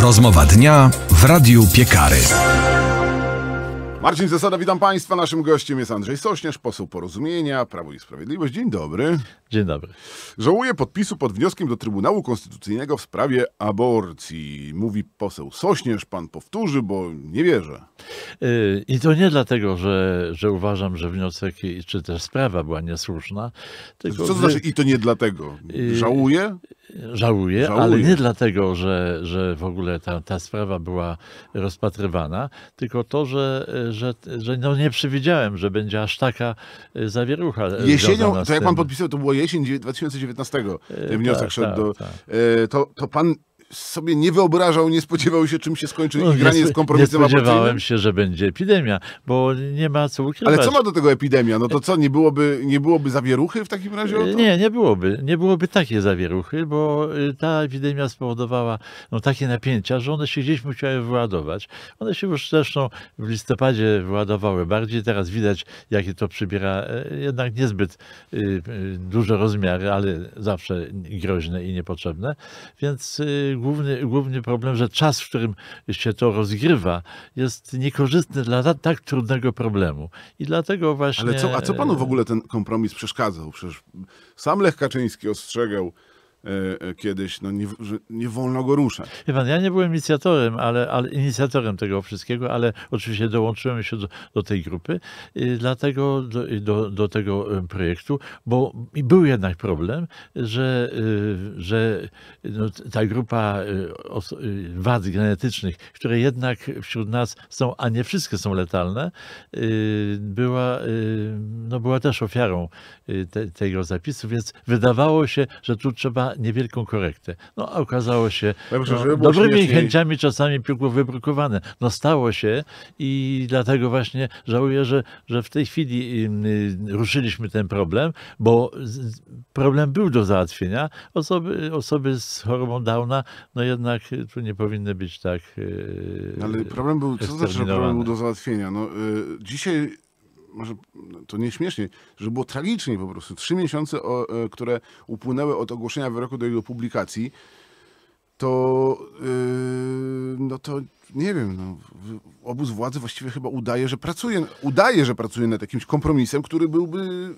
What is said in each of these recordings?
Rozmowa dnia w Radiu Piekary. Marcin Zasada, witam Państwa. Naszym gościem jest Andrzej Sośnierz, poseł Porozumienia, Prawo i Sprawiedliwość. Dzień dobry. Dzień dobry. Żałuję podpisu pod wnioskiem do Trybunału Konstytucyjnego w sprawie aborcji. Mówi poseł Sośnierz, pan powtórzy, bo nie wierzę. Y, I to nie dlatego, że, że uważam, że wniosek czy też sprawa była niesłuszna. Co to znaczy i to nie dlatego? Żałuję? Y, żałuję, żałuję, ale nie dlatego, że, że w ogóle ta, ta sprawa była rozpatrywana, tylko to, że że, że no nie przewidziałem, że będzie aż taka e, zawierucha. E, Jesienią, to jak pan podpisał, to było jesień 2019, e, ten wniosek tak, szedł tak, do... Tak. To, to pan sobie nie wyobrażał, nie spodziewał się, czym się skończy no, granie z kompromisem Nie spodziewałem się, że będzie epidemia, bo nie ma co ukrywać. Ale co ma do tego epidemia? No to co, nie byłoby, nie byłoby zawieruchy w takim razie? Nie, nie byłoby. Nie byłoby takiej zawieruchy, bo y, ta epidemia spowodowała no, takie napięcia, że one się gdzieś musiały wyładować. One się już zresztą w listopadzie wyładowały bardziej. Teraz widać, jakie to przybiera e, jednak niezbyt y, y, duże rozmiary, ale zawsze groźne i niepotrzebne. Więc główny, główny problem, że czas, w którym się to rozgrywa, jest niekorzystny dla tak trudnego problemu. I dlatego właśnie. Ale co, a co panu w ogóle ten kompromis przeszkadzał? Przecież sam Lech Kaczyński ostrzegał, E, e, kiedyś, no nie, że nie wolno go ruszać. Wie pan, ja nie byłem inicjatorem, ale, ale inicjatorem tego wszystkiego, ale oczywiście dołączyłem się do, do tej grupy, y, dlatego do, do, do, tego y, projektu, bo był jednak problem, że, y, że no, ta grupa wad genetycznych, które jednak wśród nas są, a nie wszystkie są letalne, była, no, była też ofiarą te, tego zapisu, więc wydawało się, że tu trzeba niewielką korektę. No a okazało się, no, no, dobrymi się chęciami czasami piekło wybrukowane. No stało się i dlatego właśnie żałuję, że, że w tej chwili y, ruszyliśmy ten problem, bo problem był do załatwienia. Osoby, osoby z chorobą Downa, no jednak tu nie powinny być tak. Y, Ale problem był, co to znaczy, że problem był do załatwienia? No, y, dzisiaj może to nieśmiesznie, że było tragicznie po prostu. Trzy miesiące, e, które upłynęły od ogłoszenia wyroku do jego publikacji, to e, no to nie wiem, no, obóz władzy właściwie chyba udaje, że pracuje, udaje, że pracuje nad jakimś kompromisem, który byłby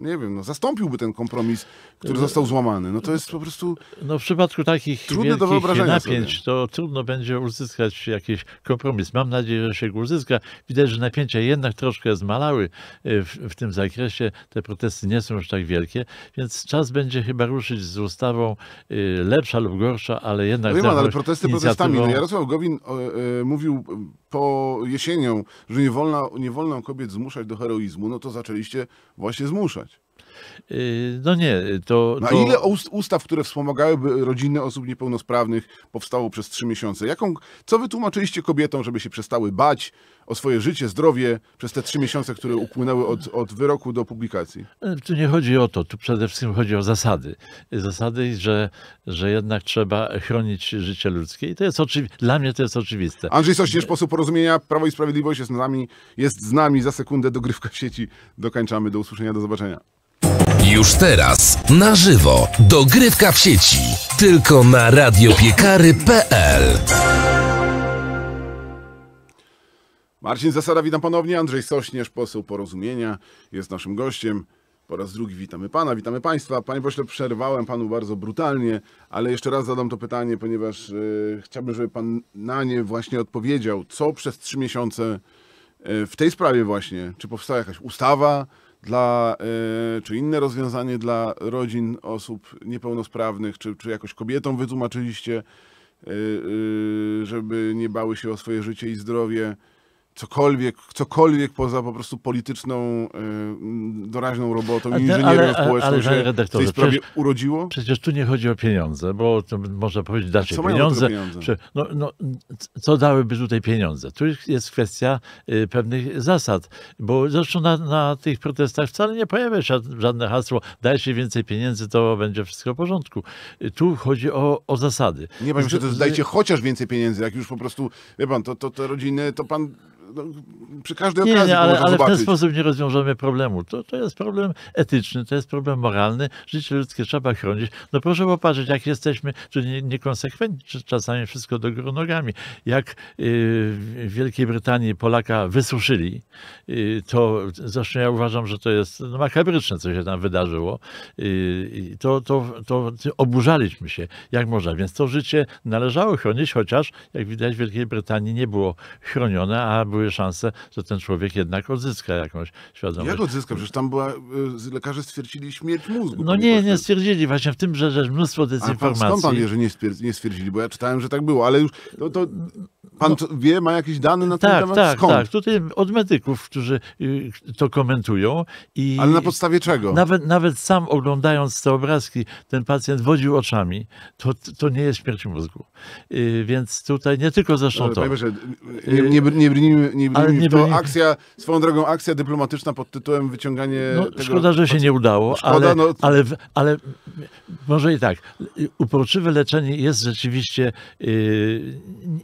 nie wiem, no, zastąpiłby ten kompromis, który no, został złamany. No to jest po prostu. No w przypadku takich trudne do wyobrażenia napięć, sobie. to trudno będzie uzyskać jakiś kompromis. Mam nadzieję, że się go uzyska. Widać, że napięcia jednak troszkę zmalały e, w, w tym zakresie. Te protesty nie są już tak wielkie, więc czas będzie chyba ruszyć z ustawą e, lepsza lub gorsza, ale jednak. No nie ma, ale protesty inicjatywą... protestami. No Jarosław Gowin o, o, e, mówił po jesienią, że nie wolno, nie wolno kobiet zmuszać do heroizmu, no to zaczęliście właśnie zmuszać. much. Yy, no nie, to. na to... ile ustaw, które wspomagałyby rodziny osób niepełnosprawnych, powstało przez trzy miesiące? Jaką, co wytłumaczyliście kobietom, żeby się przestały bać o swoje życie, zdrowie przez te trzy miesiące, które upłynęły od, od wyroku do publikacji? E, tu nie chodzi o to, tu przede wszystkim chodzi o zasady. Zasady, że, że jednak trzeba chronić życie ludzkie i to jest oczywi... dla mnie to jest oczywiste. Andrzej Sośnierz, sposób porozumienia, Prawo i Sprawiedliwość jest z nami, jest z nami za sekundę, dogrywka w sieci, dokańczamy, do usłyszenia, do zobaczenia. Już teraz, na żywo, dogrywka w sieci. Tylko na radiopiekary.pl Marcin Zasada, witam ponownie. Andrzej Sośnierz, poseł Porozumienia, jest naszym gościem. Po raz drugi witamy pana, witamy państwa. Panie pośle, przerwałem panu bardzo brutalnie, ale jeszcze raz zadam to pytanie, ponieważ yy, chciałbym, żeby pan na nie właśnie odpowiedział. Co przez trzy miesiące yy, w tej sprawie właśnie, czy powstała jakaś ustawa, dla, e, czy inne rozwiązanie dla rodzin osób niepełnosprawnych, czy, czy jakoś kobietom wytłumaczyliście, e, e, żeby nie bały się o swoje życie i zdrowie? cokolwiek, cokolwiek poza po prostu polityczną, y, mm, doraźną robotą i inżynierią społeczną ale, ale, ale, się w tej sprawie przecież, urodziło? Przecież tu nie chodzi o pieniądze, bo można powiedzieć, dlaczego co pieniądze? pieniądze? No, no, co dałyby tutaj pieniądze? Tu jest kwestia y, pewnych zasad, bo zresztą na, na, tych protestach wcale nie pojawia się żadne hasło, daje się więcej pieniędzy, to będzie wszystko w porządku. Y, tu chodzi o, o zasady. Nie, panie że to dajcie chociaż więcej pieniędzy, jak już po prostu, wie pan, to, to te rodziny, to pan no, przy każdej nie, okazji nie, ale, ale w ten sposób nie rozwiążemy problemu. To, to jest problem etyczny, to jest problem moralny. Życie ludzkie trzeba chronić. No proszę popatrzeć, jak jesteśmy tu niekonsekwentni, czasami wszystko do góry nogami. Jak y, w Wielkiej Brytanii Polaka wysuszyli, y, to zresztą ja uważam, że to jest no, makabryczne, co się tam wydarzyło. Y, to, to, to oburzaliśmy się, jak można. Więc to życie należało chronić, chociaż, jak widać, w Wielkiej Brytanii nie było chronione, a były były szanse, że ten człowiek jednak odzyska jakąś świadomość. Jak odzyska? Przecież tam była, y, lekarze stwierdzili śmierć mózgu. No nie, nie stwierdzili. Właśnie w tym, że, że mnóstwo dezinformacji. A pan, skąd pan wie, że nie stwierdzili, Bo ja czytałem, że tak było, ale już... to, Pan no, wie, ma jakieś dane na tak, ten temat? Tak, Skąd? tak. Tutaj od medyków, którzy y, to komentują. I Ale na podstawie czego? Nawet, nawet sam oglądając te obrazki, ten pacjent wodził oczami. To, to nie jest śmierć mózgu. Y, więc tutaj nie tylko zresztą to. Proszę, y, nie, nie, nie brnijmy, nie brnijmy to. Akcja, swoją drogą akcja dyplomatyczna pod tytułem wyciąganie no, tego... Szkoda, że się nie udało, szkoda, ale, no... ale, ale może i tak. Uporczywe leczenie jest rzeczywiście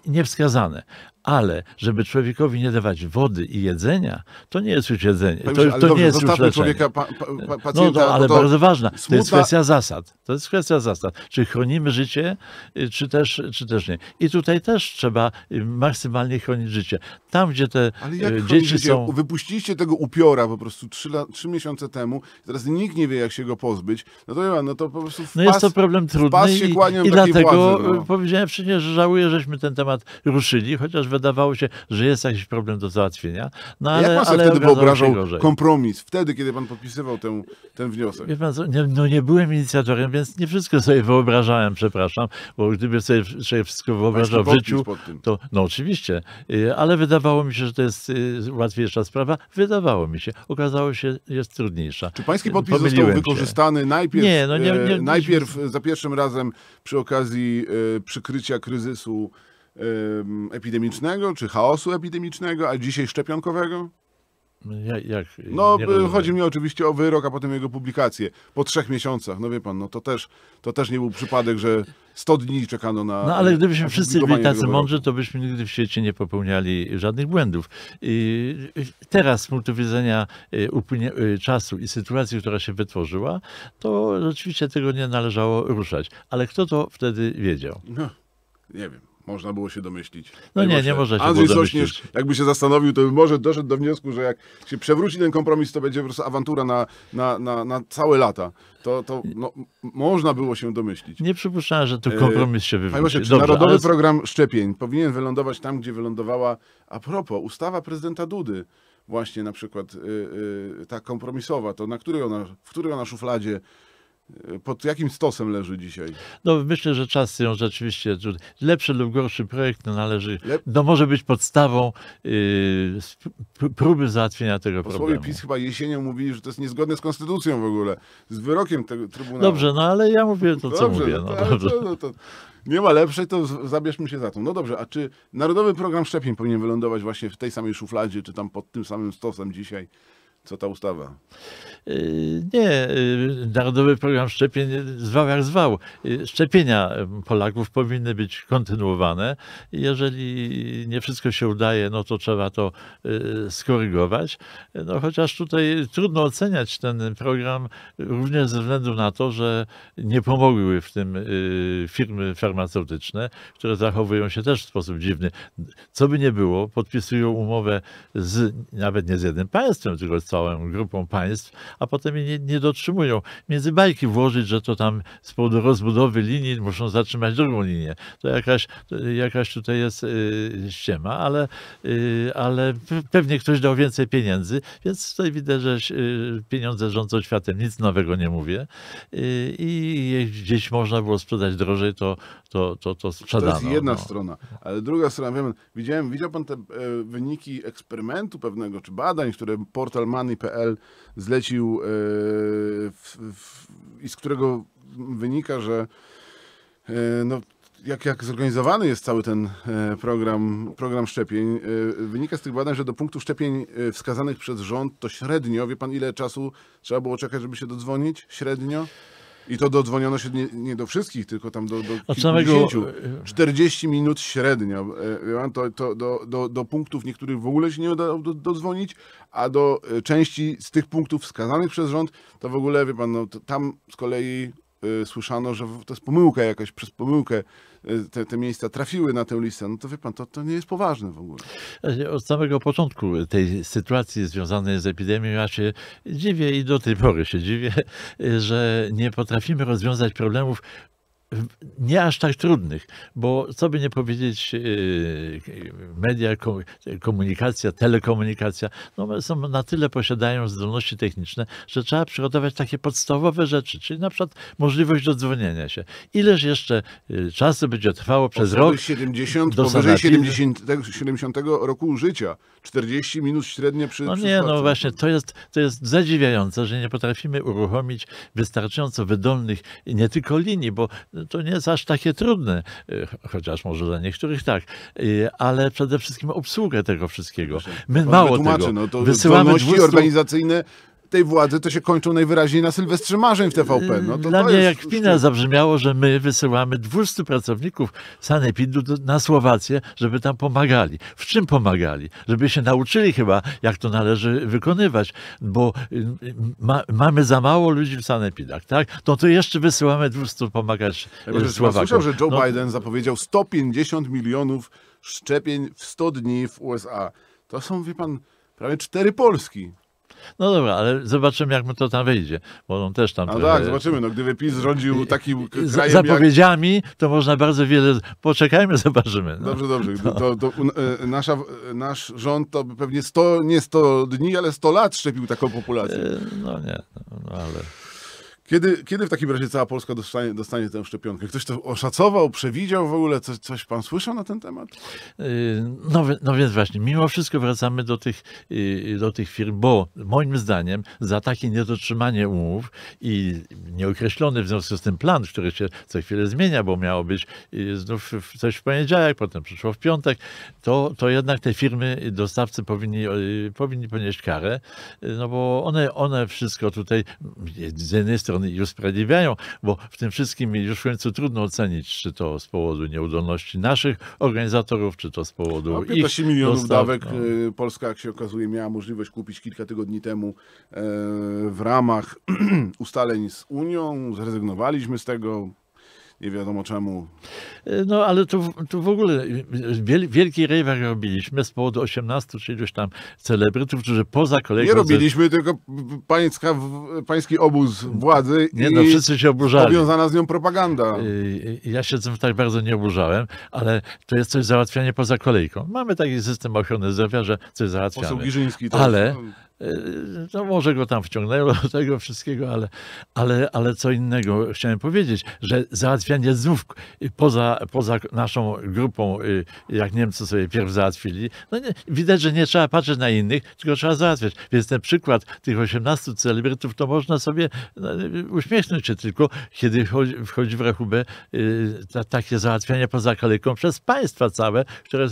niewskazane Sterne ale żeby człowiekowi nie dawać wody i jedzenia, to nie jest już jedzenie. To, to dobrze, nie jest już leczenie. Człowieka, pa, pa, no pacjenta, no, to ale to bardzo ważna. To jest kwestia zasad. To jest kwestia zasad. Czy chronimy życie, y, czy też, czy też nie. I tutaj też trzeba y, maksymalnie chronić życie. Tam, gdzie te y, dzieci życie? są... Wypuściliście tego upiora po prostu trzy, trzy miesiące temu, teraz nikt nie wie, jak się go pozbyć. No to, no to po prostu wpas, No jest to problem trudny i, i dlatego władzy, no. powiedziałem wcześniej, że żałuję, żeśmy ten temat ruszyli, chociaż wydawało się, że jest jakiś problem do załatwienia. No, ale, Jak pan sobie ale wtedy wyobrażał kompromis? Wtedy, kiedy pan podpisywał ten, ten wniosek? Wie pan, nie, no nie byłem inicjatorem, więc nie wszystko sobie wyobrażałem, przepraszam, bo gdyby sobie, sobie wszystko wyobrażał w życiu, to no oczywiście, y, ale wydawało mi się, że to jest y, łatwiejsza sprawa. Wydawało mi się. Okazało się, jest trudniejsza. Czy pański y, podpis Pomyliłem został wykorzystany się. najpierw, nie, no nie, nie, najpierw za pierwszym razem przy okazji przykrycia kryzysu epidemicznego, czy chaosu epidemicznego, a dzisiaj szczepionkowego? Jak, jak, no, chodzi mi oczywiście o wyrok, a potem jego publikację. Po trzech miesiącach, no wie pan, no to też, to też nie był przypadek, że 100 dni czekano na. No ale gdybyśmy wszyscy byli tacy mądrzy, to byśmy nigdy w świecie nie popełniali żadnych błędów. I teraz z punktu widzenia y, y, czasu i sytuacji, która się wytworzyła, to rzeczywiście tego nie należało ruszać. Ale kto to wtedy wiedział? No, nie wiem. Można było się domyślić. No nie, nie, nie się Andrzej Sośnierz, jakby się zastanowił, to może doszedł do wniosku, że jak się przewróci ten kompromis, to będzie po prostu awantura na, na, na, na całe lata. To, to no, można było się domyślić. Nie przypuszczałem, że tu e, kompromis się wywróci. Właśnie, czy Dobrze, Narodowy ale... Program Szczepień powinien wylądować tam, gdzie wylądowała, a propos, ustawa prezydenta Dudy, właśnie na przykład y, y, ta kompromisowa, to na której ona, w której ona szufladzie pod jakim stosem leży dzisiaj? No myślę, że czas ją rzeczywiście, lepszy lub gorszy projekt no należy, Lep... no może być podstawą yy, próby załatwienia tego Posłowie problemu. Posłowie PiS chyba jesienią mówili, że to jest niezgodne z konstytucją w ogóle, z wyrokiem tego Trybunału. Dobrze, no ale ja mówię to, co dobrze, mówię. No, no, dobrze. No, to nie ma lepszej, to zabierzmy się za to. No dobrze, a czy Narodowy Program Szczepień powinien wylądować właśnie w tej samej szufladzie, czy tam pod tym samym stosem dzisiaj? Co ta ustawa? Y, nie, y, Narodowy Program Szczepień zwał jak zwał. Y, szczepienia Polaków powinny być kontynuowane. Jeżeli nie wszystko się udaje, no to trzeba to skorygować. No chociaż tutaj trudno oceniać ten program również ze względu na to, że nie pomogły w tym firmy farmaceutyczne, które zachowują się też w sposób dziwny. Co by nie było, podpisują umowę z, nawet nie z jednym państwem, tylko z całą grupą państw, a potem jej nie, nie dotrzymują. Między bajki włożyć, że to tam z powodu rozbudowy linii muszą zatrzymać drugą linię. To jakaś, to jakaś tutaj jest yy, ściema, ale, yy, ale pewnie ktoś dał więcej pieniędzy, więc tutaj widzę, że y, pieniądze rządzą światem. Nic nowego nie mówię. Yy, I gdzieś można było sprzedać drożej, to, to, to, to sprzedano. To jest jedna no. strona. Ale druga strona, wiem, widziałem, widział pan te e, wyniki eksperymentu pewnego, czy badań, które portal ma Money.pl zlecił e, i z którego wynika, że e, no, jak, jak zorganizowany jest cały ten e, program, program szczepień, wynika z tych badań, że do punktów szczepień wskazanych przez rząd to średnio, wie pan ile czasu trzeba było czekać, żeby się dodzwonić? Średnio? I to dodzwoniono się nie, nie do wszystkich, tylko tam do, do kilkudziesięciu. 40 e, minut średnio. E, to, to do, do, do, punktów niektórych w ogóle się nie udało dodzwonić, a do e, części z tych punktów wskazanych przez rząd, to w ogóle, wie pan, no, tam z kolei Y, słyszano, że to jest pomyłka jakaś, przez pomyłkę y, te, te, miejsca trafiły na tę listę, no to wie pan, to, to nie jest poważne w ogóle. E, od samego początku tej sytuacji związanej z epidemią ja się dziwię i do tej pory się dziwię, że nie potrafimy rozwiązać problemów, nie aż tak trudnych, bo co by nie powiedzieć, y, media, komunikacja, telekomunikacja, no są, na tyle posiadają zdolności techniczne, że trzeba przygotować takie podstawowe rzeczy, czyli na przykład możliwość dodzwonienia się. Ileż jeszcze y, czasu będzie trwało przez rok? 70, do powyżej 70, 70 roku życia. 40 minut średnio przy No przy nie, no właśnie, to jest, to jest zadziwiające, że nie potrafimy uruchomić wystarczająco wydolnych nie tylko linii, bo to nie jest aż takie trudne, y, chociaż może dla niektórych tak, y, ale przede wszystkim obsługę tego wszystkiego. My mało tłumaczy, tego, no, to wysyłamy 200... organizacyjne tej władzy, to się kończą najwyraźniej na Sylwestrze Marzeń w TVP. No to yy, Dla to mnie jak kpina zabrzmiało, że my wysyłamy 200 pracowników Sanepidu na Słowację, żeby tam pomagali. W czym pomagali? Żeby się nauczyli chyba, jak to należy wykonywać, bo yy, yy, ma, mamy za mało ludzi w Sanepidach, tak? No to jeszcze wysyłamy 200 pomagać ja Słowakom. Słyszał, że Joe no. Biden zapowiedział 150 milionów szczepień w 100 dni w USA. To są, wie pan, prawie cztery Polski. No dobra, ale zobaczymy, jak mu to tam wyjdzie. Bo on też tam. No tak, zobaczymy. No, gdyby PiS rządził takimi zapowiedziami, jak... to można bardzo wiele. Poczekajmy, zobaczymy. No. Dobrze, dobrze. No. To, to, e, nasza, e, nasz rząd to pewnie 100, nie 100 dni, ale 100 lat szczepił taką populację. E, no nie, no, no ale. Kiedy, kiedy w takim razie cała Polska dostanie, dostanie tę szczepionkę? Ktoś to oszacował, przewidział w ogóle? Coś, coś pan słyszał na ten temat? Y, no, no więc właśnie, mimo wszystko wracamy do tych, y, y, do tych firm, bo moim zdaniem za takie niedotrzymanie umów i nieokreślony w związku z tym plan, który się co chwilę zmienia, bo miało być znów coś w poniedziałek, potem przyszło w piątek, to, to jednak te firmy, dostawcy powinni, powinni ponieść karę, no bo one, one wszystko tutaj z jednej strony strony już sprawiedliwiają, bo w tym wszystkim już w końcu trudno ocenić, czy to z powodu nieudolności naszych organizatorów, czy to z powodu no, 15 ich milionów dostaw, dawek no. Y, Polska, jak się okazuje, miała możliwość kupić kilka tygodni temu e, w ramach ustaleń z Unią, zrezygnowaliśmy z tego, nie wiadomo czemu. E, no ale tu, tu w ogóle e, wielki rejwer robiliśmy z powodu 18 czy iluś tam celebrytów, którzy poza kolejką... Nie robiliśmy, tylko pańska, pański obóz władzy nie, i no, wszyscy się oburzali. powiązana z nią propaganda. E, ja się tym tak bardzo nie oburzałem, ale to jest coś załatwianie poza kolejką. Mamy taki system ochrony zdrowia, że coś załatwiamy. Poseł Giżyński. Tak. Ale... No. Y, no może go tam wciągnęło do tego wszystkiego, ale, ale, ale co innego chciałem powiedzieć, że załatwianie znów poza, poza naszą grupą, y, jak Niemcy sobie pierw załatwili, no nie, widać, że nie trzeba patrzeć na innych, tylko trzeba załatwiać. Więc ten przykład tych 18 celebrytów, to można sobie no, uśmiechnąć się tylko, kiedy wchodzi, wchodzi w rachubę y, ta, takie załatwianie poza kaleką przez państwa całe, które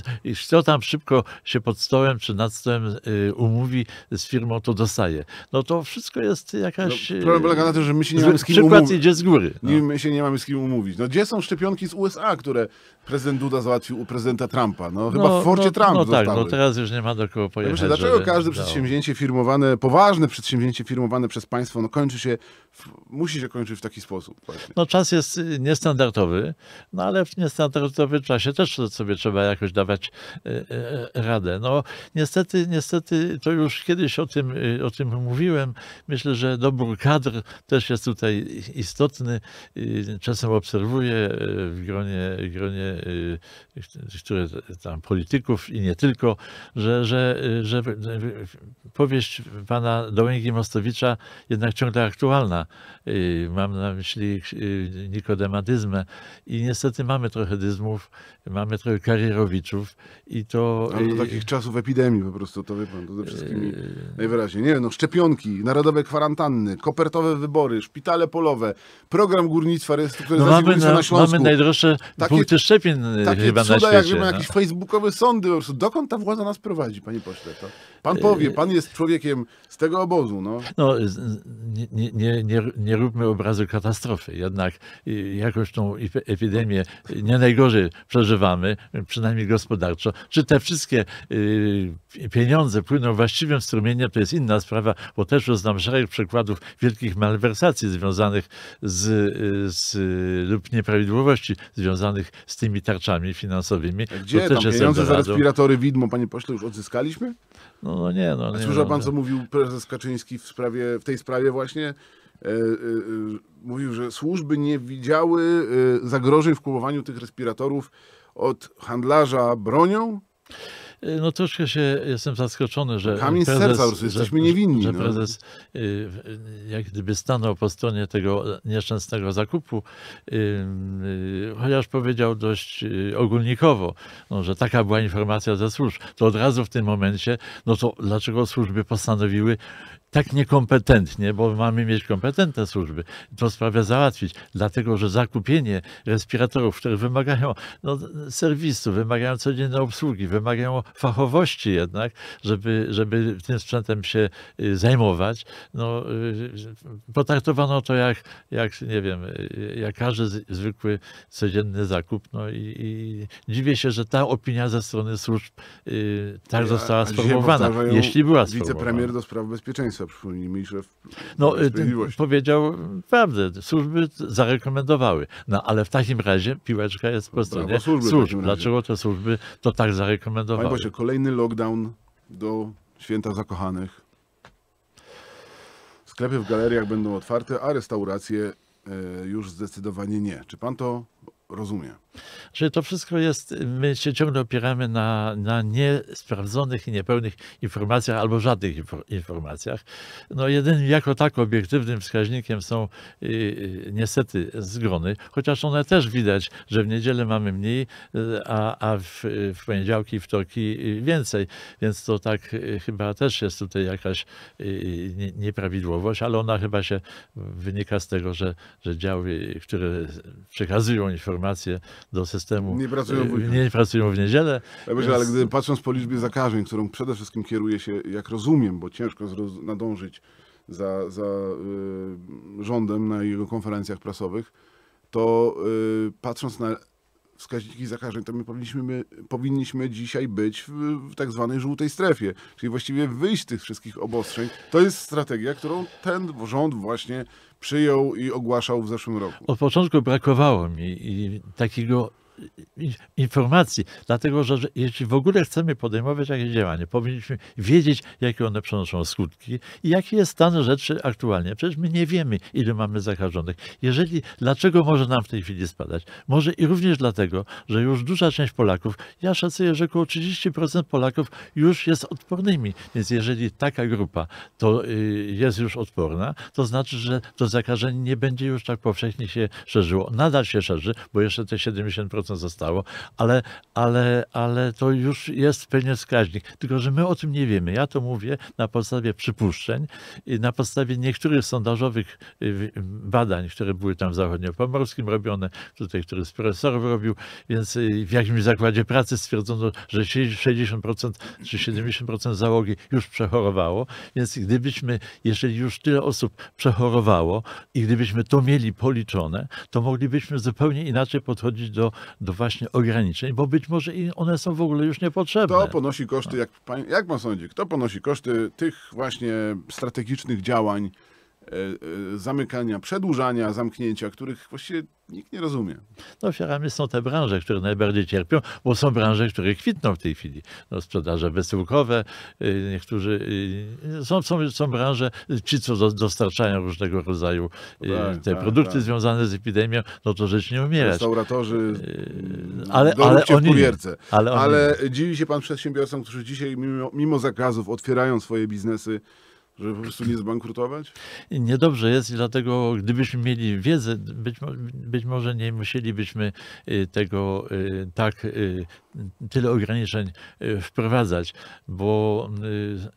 kto tam szybko się pod stołem czy nad stołem umówi z firmą to dostaje. No to wszystko jest jakaś... No, problem e, polega na tym, że my się nie mamy z kim Przykład umówić. idzie z góry. No. My się nie mamy z kim umówić. No gdzie są szczepionki z USA, które prezydent Duda załatwił u prezydenta Trumpa? No chyba no, w Forcie no, Trump No zostały. tak, no teraz już nie ma do kogo pojechać. Ja myślę, dlaczego żeby... każde przedsięwzięcie firmowane, poważne przedsięwzięcie firmowane przez państwo, no kończy się, musi się kończyć w taki sposób. Właśnie. No czas jest y, niestandardowy, no ale w niestandardowym czasie też sobie trzeba jakoś dawać y, y, radę. No niestety, niestety to już kiedyś o tym, y, o tym mówiłem. Myślę, że dobór kadr też jest tutaj istotny. Y, czasem obserwuję y, w gronie, w gronie które tam polityków i nie tylko, że, że, że powieść pana Dołęgi Mostowicza jednak ciągle aktualna. Mam na myśli nikodemadyzmę i niestety mamy trochę dyzmów, mamy trochę karierowiczów i to... Ale do takich czasów epidemii po prostu, to wie pan, to ze wszystkimi Najwyraźniej, nie wiem, no, szczepionki, narodowe kwarantanny, kopertowe wybory, szpitale polowe, program górnictwa, które no mamy, na, na Śląsku. Mamy najdroższe takie, punkty szczepień e, takie chyba cuda, na świecie. Takie no. jakieś facebookowe sądy. Po prostu. Dokąd ta władza nas prowadzi, panie pośle? To? Pan e, powie, pan jest człowiekiem z tego obozu. No, no nie, nie, nie, nie róbmy obrazu katastrofy. Jednak y, jakoś tą epidemię nie najgorzej przeżywamy, przynajmniej gospodarczo. Czy te wszystkie y, pieniądze płyną właściwym strumieniem, to jest inna sprawa, bo też znam szereg przykładów wielkich malwersacji związanych z, z lub nieprawidłowości związanych z tymi tarczami finansowymi. Gdzie to też tam pieniądze za respiratory widmo, panie pośle, już odzyskaliśmy? No, no, no nie, no. pan, no. co mówił prezes Kaczyński w, sprawie, w tej sprawie właśnie? E, e, e mówił, że służby nie widziały e, zagrożeń w kupowaniu tych respiratorów od handlarza bronią E, no troszkę się jestem zaskoczony, że Kamień prezes, serca, że, jesteśmy niewinni. Że no. prezes no. jak gdyby stanął po stronie tego nieszczęsnego zakupu, y, y, chociaż powiedział dość ogólnikowo, no, że taka była informacja ze służb, to od razu w tym momencie, no to dlaczego służby postanowiły tak niekompetentnie, bo mamy mieć kompetentne służby, to sprawę załatwić, dlatego że zakupienie respiratorów, które wymagają no, serwisu, wymagają codziennej obsługi, wymagają fachowości jednak, żeby, żeby tym sprzętem się y, zajmować, no, y, potraktowano to jak, jak, nie wiem, jak każdy zwykły codzienny zakup. No i, i dziwię się, że ta opinia ze strony służb y, tak została sformułowana, jeśli była sformułowana. Wicepremier do spraw bezpieczeństwa przypomnij mi, że... No, y, powiedział prawdę, służby zarekomendowały. No, ale w takim razie piłeczka jest po stronie Brawo, służby Dlaczego te służby to tak zarekomendowały? Panie Boże, kolejny lockdown do święta zakochanych. Sklepy w galeriach będą otwarte, a restauracje e, już zdecydowanie nie. Czy pan to Rozumiem. Czyli to wszystko jest, my się ciągle opieramy na, na niesprawdzonych i niepełnych informacjach albo żadnych informacjach. No jedynym jako tak obiektywnym wskaźnikiem są y, y, niestety zgony, chociaż one też widać, że w niedzielę mamy mniej, y, a, a w, w poniedziałki, wtorki więcej. Więc to tak chyba też jest tutaj jakaś nieprawidłowość, ale ona chyba się wynika z tego, że, że działy, które przekazują informacje, informacje do systemu. Nie pracują y, w, nie pracują w niedzielę. Ja myślę, więc... Ale gdy patrząc po liczbie zakażeń, którą przede wszystkim kieruje się, jak rozumiem, bo ciężko nadążyć za, za y, rządem na jego konferencjach prasowych, to y, patrząc na wskaźniki zakażeń, to my powinniśmy, my, powinniśmy dzisiaj być w, w tak zwanej żółtej strefie, czyli właściwie wyjść z tych wszystkich obostrzeń. To jest strategia, którą ten rząd właśnie przyjął i ogłaszał w zeszłym roku. Od początku brakowało mi takiego informacji, dlatego że, że jeśli w ogóle chcemy podejmować jakieś działanie, powinniśmy wiedzieć, jakie one przynoszą skutki i jaki jest stan rzeczy aktualnie. Przecież my nie wiemy, ile mamy zakażonych. Jeżeli, dlaczego może nam w tej chwili spadać? Może i również dlatego, że już duża część Polaków, ja szacuję, że około 30% Polaków już jest odpornymi, więc jeżeli taka grupa to y, jest już odporna, to znaczy, że to zakażenie nie będzie już tak powszechnie się szerzyło. Nadal się szerzy, bo jeszcze te 70% 10% zostało, ale, ale, ale to już jest pewien wskaźnik. Tylko, że my o tym nie wiemy. Ja to mówię na podstawie przypuszczeń, i na podstawie niektórych sondażowych y, badań, które były tam w zachodniopomorskim robione, tutaj który z profesorów robił, więc y, w jakimś zakładzie pracy stwierdzono, że 60% czy 70% załogi już przechorowało, więc gdybyśmy, jeżeli już tyle osób przechorowało i gdybyśmy to mieli policzone, to moglibyśmy zupełnie inaczej podchodzić do do właśnie ograniczeń, bo być może one są w ogóle już niepotrzebne. Kto ponosi koszty, jak, jak pan sądzi, kto ponosi koszty tych właśnie strategicznych działań, E, e, zamykania, przedłużania, zamknięcia, których właściwie nikt nie rozumie. No ofiarami są te branże, które najbardziej cierpią, bo są branże, które kwitną w tej chwili. No, sprzedaże wysyłkowe, y, niektórzy y, są, są, są branże, ci co dostarczają różnego rodzaju y, tak, te tak, produkty tak. związane z epidemią, no to rzecz nie umierać. Restauratorzy, mm, ale, ale, oni, w ale, oni, ale dziwi się pan przedsiębiorcom, którzy dzisiaj mimo, mimo zakazów otwierają swoje biznesy, żeby po prostu nie zbankrutować? Niedobrze jest i dlatego gdybyśmy mieli wiedzę, być, być może nie musielibyśmy y, tego y, tak y, tyle ograniczeń e, wprowadzać, bo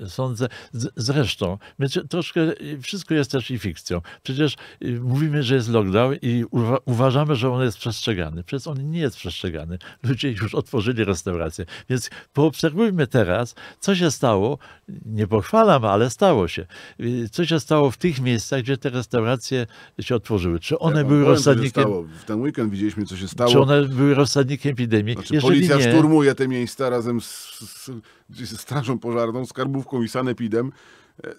e, sądzę, zresztą, my troszkę, e, wszystko jest też i fikcją. Przecież mówimy, że jest lockdown i uważamy, że on jest przestrzegany. Przecież on nie jest przestrzegany. Ludzie już otworzyli restaurację. Więc poobserwujmy teraz, co się stało, nie pochwalam, ale stało się. Co się stało w tych miejscach, gdzie te restauracje się otworzyły? Czy one ja były powiem, rozsadnikiem... W ten weekend widzieliśmy, co się stało. Czy one były rozsadnikiem epidemii? Znaczy, Jeżeli nie, szturmuje te miejsca razem z, z, z Strażą Pożarną, Skarbówką i Sanepidem. E,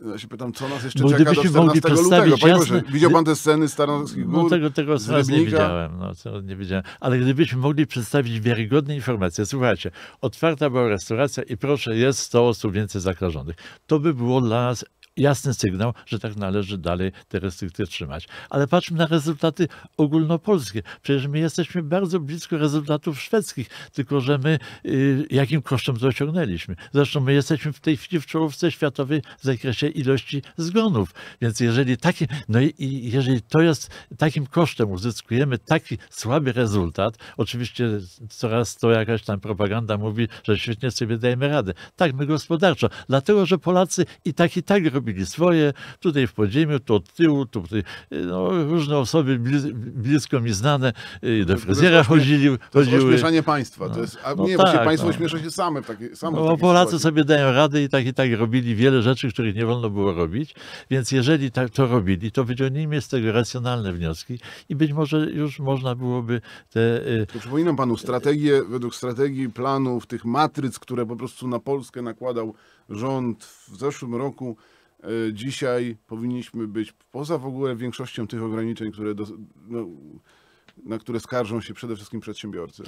no ja się pytam, co nas jeszcze Bo czeka do 14 lutego? Panie jasne... widział pan te sceny Starnowskich no Gór? No tego, tego z nie widziałem, no, nie widziałem. Ale gdybyśmy mogli przedstawić wiarygodne informacje, słuchajcie, otwarta była restauracja i proszę, jest 100 osób więcej zakażonych. To by było dla nas jasny sygnał, że tak należy dalej te restrykcje trzymać. Ale patrzmy na rezultaty ogólnopolskie. Przecież my jesteśmy bardzo blisko rezultatów szwedzkich, tylko że my y, jakim kosztem to osiągnęliśmy. Zresztą my jesteśmy w tej chwili w czołówce światowej w zakresie ilości zgonów. Więc jeżeli taki, no i, i jeżeli to jest takim kosztem uzyskujemy taki słaby rezultat, oczywiście coraz to jakaś tam propaganda mówi, że świetnie sobie dajemy radę. Tak, my gospodarczo, dlatego że Polacy i tak i tak robią robili swoje, tutaj w podziemiu, to od tyłu, to tutaj, e, no, różne osoby bliz, blisko mi znane e, do fryzjera chodzili. To jest ośmieszanie państwa. To no. jest, a no nie, tak, właśnie państwo no. ośmiesza się same. taki, same no, Polacy sytuacji. sobie dają radę i tak i tak robili wiele rzeczy, których nie wolno było robić, więc jeżeli tak to robili, to wyciągnijmy z tego racjonalne wnioski i być może już można byłoby te... E, to przypominam panu strategię, według strategii planów, tych matryc, które po prostu na Polskę nakładał rząd w zeszłym roku, E, dzisiaj powinniśmy być poza w ogóle większością tych ograniczeń, które do, no, na które skarżą się przede wszystkim przedsiębiorcy.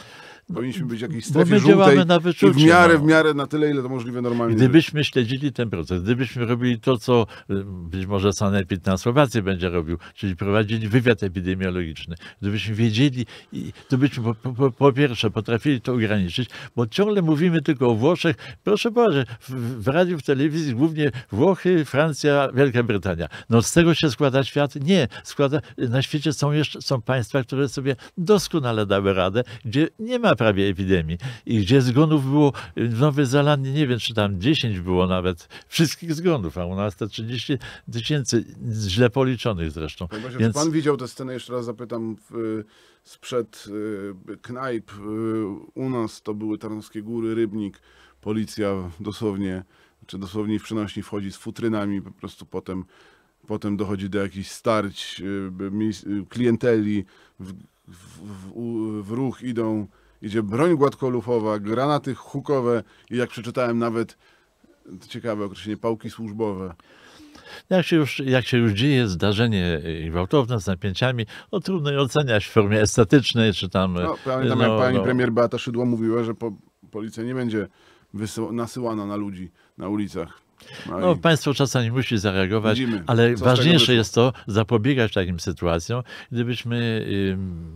Powinniśmy być jakiejś strefie żółtej wyczucie, i w miarę, w no. miarę na tyle, ile to możliwe normalnie. Gdybyśmy żyć. śledzili ten proces, gdybyśmy robili to, co y, być może sanepid na Słowacji będzie robił, czyli prowadzili wywiad epidemiologiczny, gdybyśmy wiedzieli, to byśmy po, po, po pierwsze potrafili to ograniczyć, bo ciągle mówimy tylko o Włoszech. Proszę Boże, w, w radiu, w telewizji głównie Włochy, Francja, Wielka Brytania. No z tego się składa świat? Nie. Składa, na świecie są jeszcze są państwa, które są sobie doskonale dały radę, gdzie nie ma prawie epidemii i gdzie zgonów było y, w Nowej Zelandii, nie wiem czy tam 10 było nawet wszystkich zgonów, a u nas te 30 tysięcy, źle policzonych zresztą. Właśnie, Więc... Pan widział tę scenę, jeszcze raz zapytam, w, y, sprzed y, knajp y, u nas to były Tarnowskie Góry, Rybnik, policja dosłownie, czy dosłownie w przenośni wchodzi z futrynami, po prostu potem potem dochodzi do jakichś starć y, y, klienteli, w, w, w, w ruch idą, idzie broń gładkolufowa, granaty hukowe i jak przeczytałem nawet, ciekawe określenie, pałki służbowe. Jak się, już, jak się już dzieje zdarzenie gwałtowne z napięciami, no trudno je oceniać w formie estetycznej, czy tam... No, pamiętam, no, jak pani no... premier Beata Szydło mówiła, że po, policja nie będzie wysyła, nasyłana na ludzi na ulicach. No, no państwo czasami musi zareagować, widzimy, ale ważniejsze jest to zapobiegać takim sytuacjom. Gdybyśmy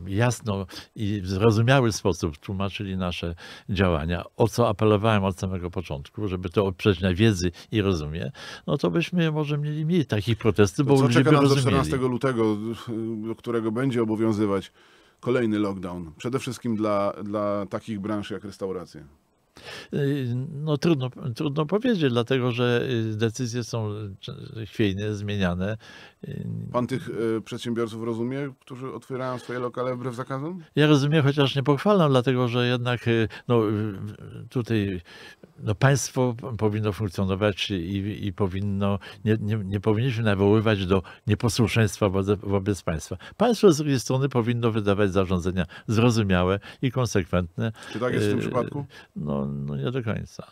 jasno i w zrozumiały sposób tłumaczyli nasze działania, o co apelowałem od samego początku, żeby to oprzeć na wiedzy i rozumie, no to byśmy może mieli mniej takich protestów, bo to ludzie do 14 lutego, do którego będzie obowiązywać kolejny lockdown, przede wszystkim dla, dla takich branż jak restauracje? Y, no trudno, trudno powiedzieć, dlatego że y, decyzje są y, chwiejnie zmieniane. Y, Pan tych y, przedsiębiorców rozumie, którzy otwierają swoje lokale wbrew zakazom? Ja rozumiem, chociaż nie pochwalam, dlatego że jednak y, no, tutaj no, państwo powinno funkcjonować i, i powinno, nie, nie, nie powinniśmy nawoływać do nieposłuszeństwa wobec, wobec państwa. Państwo z drugiej strony powinno wydawać zarządzenia zrozumiałe i konsekwentne. Czy tak jest w tym przypadku? No, no nie do końca.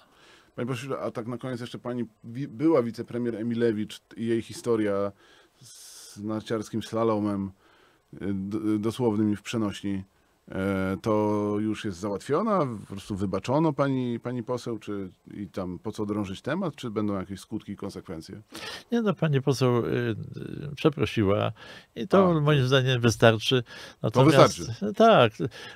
Panie pośle, a tak na koniec jeszcze pani była wicepremier Emilewicz i jej historia narciarskim slalomem y, dosłownym i w przenośni. E, to już jest załatwiona, po prostu wybaczono pani, pani poseł, czy i tam po co drążyć temat, czy będą jakieś skutki i konsekwencje? Nie no, pani poseł y, y, przeprosiła i to A. moim zdaniem wystarczy. Natomiast, to wystarczy? Tak,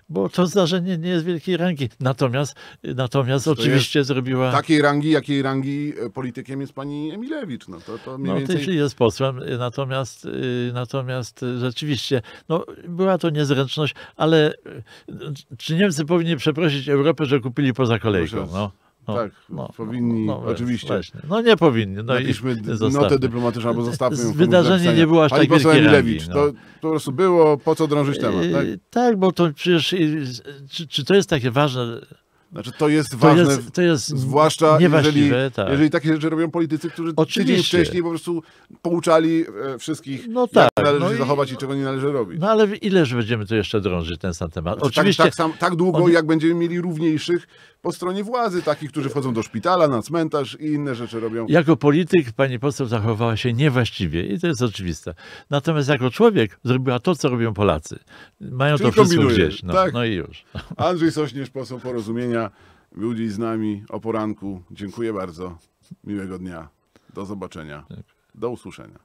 bo to zdarzenie nie jest wielkiej rangi. Natomiast, natomiast oczywiście zrobiła... Takiej rangi, jakiej rangi e, politykiem jest pani Emilewicz. No, to, to mniej no, więcej... jest posłem, y, natomiast, y, natomiast rzeczywiście, no, była to niezręczność, ale czy Niemcy powinni przeprosić Europę, że kupili poza kolejką? No. No, tak, no, powinni, no, no, no, oczywiście. Właśnie. No nie powinni. No Napiszmy i notę dyplomatyczną albo zostawmy. Wydarzenie nie było aż tak wielkie Emilewicz, no. to, to po prostu było, po co drążyć temat, tak? E, tak bo to przecież, czy, czy to jest takie ważne znaczy to jest ważne, jest, to jest zwłaszcza jeżeli, tak. jeżeli takie rzeczy robią politycy, którzy tydzień wcześniej po prostu pouczali e, wszystkich, no tak, jak należy no się i, zachować i czego nie należy robić. No ale ileż będziemy tu jeszcze drążyć ten sam temat? Znaczy, tak- Oczywiście. Tak, tak, sam, tak długo, on... jak będziemy mieli równiejszych po stronie władzy, takich, którzy wchodzą do szpitala, na cmentarz i inne rzeczy robią. Jako polityk pani poseł zachowała się niewłaściwie i to jest oczywiste. Natomiast jako człowiek zrobiła to, co robią Polacy. Mają Czyli to wszystko kombinuje. gdzieś. No, tak. no i już. Andrzej Sośnierz, poseł Porozumienia, był dziś z nami o poranku. Dziękuję bardzo. Miłego dnia. Do zobaczenia. Tak. Do usłyszenia.